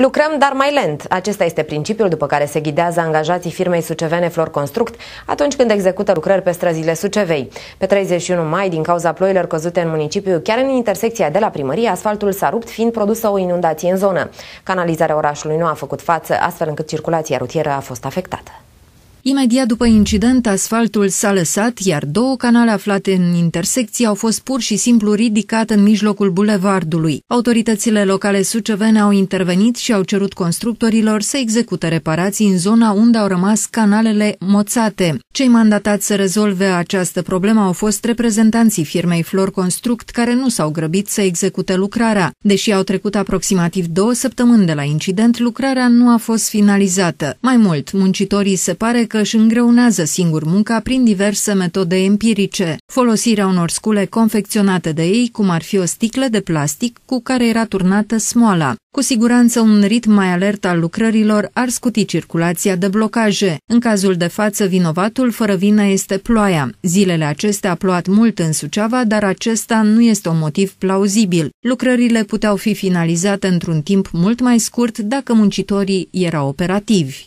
Lucrăm, dar mai lent. Acesta este principiul după care se ghidează angajații firmei Sucevene Flor Construct atunci când execută lucrări pe străzile Sucevei. Pe 31 mai, din cauza ploilor căzute în municipiu, chiar în intersecția de la primărie, asfaltul s-a rupt fiind produsă o inundație în zonă. Canalizarea orașului nu a făcut față, astfel încât circulația rutieră a fost afectată. Imediat după incident, asfaltul s-a lăsat, iar două canale aflate în intersecție au fost pur și simplu ridicate în mijlocul bulevardului. Autoritățile locale sucevene au intervenit și au cerut constructorilor să execute reparații în zona unde au rămas canalele moțate. Cei mandatați să rezolve această problemă au fost reprezentanții firmei Flor Construct, care nu s-au grăbit să execute lucrarea. Deși au trecut aproximativ două săptămâni de la incident, lucrarea nu a fost finalizată. Mai mult, muncitorii se pare că că își îngreunează singur munca prin diverse metode empirice, folosirea unor scule confecționate de ei, cum ar fi o sticlă de plastic cu care era turnată smoala. Cu siguranță un ritm mai alert al lucrărilor ar scuti circulația de blocaje. În cazul de față, vinovatul fără vină este ploaia. Zilele acestea a plouat mult în Suceava, dar acesta nu este un motiv plauzibil. Lucrările puteau fi finalizate într-un timp mult mai scurt dacă muncitorii erau operativi.